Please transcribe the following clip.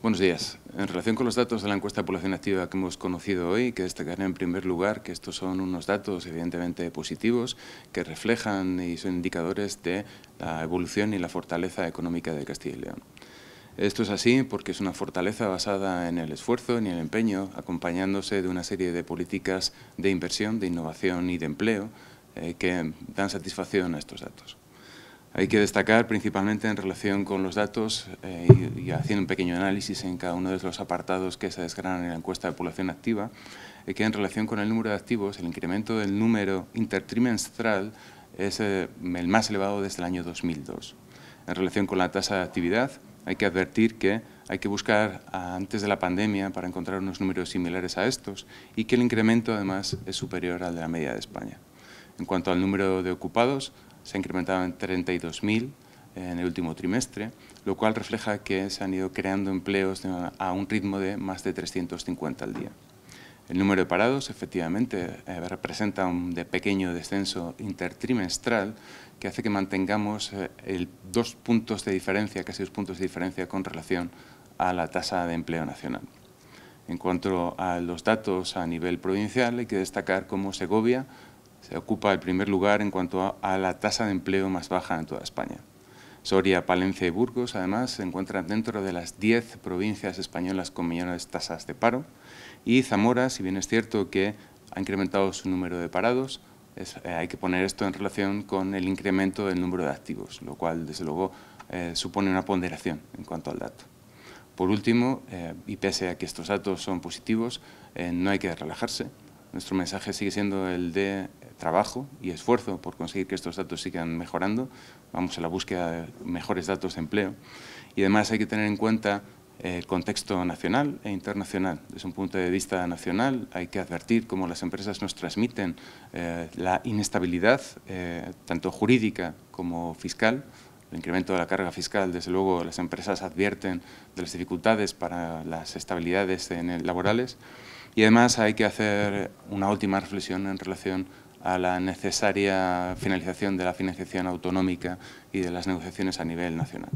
Buenos días. En relación con los datos de la encuesta de población activa que hemos conocido hoy, que destacaré en primer lugar que estos son unos datos evidentemente positivos que reflejan y son indicadores de la evolución y la fortaleza económica de Castilla y León. Esto es así porque es una fortaleza basada en el esfuerzo, y el empeño, acompañándose de una serie de políticas de inversión, de innovación y de empleo eh, que dan satisfacción a estos datos. Hay que destacar principalmente en relación con los datos eh, y, haciendo un pequeño análisis en cada uno de los apartados que se desgranan en la encuesta de población activa, eh, que en relación con el número de activos, el incremento del número intertrimestral es eh, el más elevado desde el año 2002. En relación con la tasa de actividad, hay que advertir que hay que buscar antes de la pandemia para encontrar unos números similares a estos y que el incremento además es superior al de la media de España. En cuanto al número de ocupados, se ha incrementado en 32.000 en el último trimestre, lo cual refleja que se han ido creando empleos a un ritmo de más de 350 al día. El número de parados, efectivamente, eh, representa un pequeño descenso intertrimestral que hace que mantengamos eh, dos puntos de diferencia, casi dos puntos de diferencia con relación a la tasa de empleo nacional. En cuanto a los datos a nivel provincial, hay que destacar cómo Segovia se ocupa el primer lugar en cuanto a, la tasa de empleo más baja en toda España. Soria, Palencia y Burgos, además, se encuentran dentro de las 10 provincias españolas con millones de tasas de paro. Y Zamora, si bien es cierto que ha incrementado su número de parados, eh, hay que poner esto en relación con el incremento del número de activos, lo cual, desde luego, eh, supone una ponderación en cuanto al dato. Por último, eh, y pese a que estos datos son positivos, no hay que relajarse. Nuestro mensaje sigue siendo el de trabajo y esfuerzo por conseguir que estos datos sigan mejorando. Vamos a la búsqueda de mejores datos de empleo. Y además hay que tener en cuenta eh, el contexto nacional e internacional. Desde un punto de vista nacional hay que advertir cómo las empresas nos transmiten eh, la inestabilidad, eh, tanto jurídica como fiscal. El incremento de la carga fiscal, desde luego, las empresas advierten de las dificultades para las estabilidades laborales. Y además hay que hacer una última reflexión en relación a la necesaria finalización de la financiación autonómica y de las negociaciones a nivel nacional.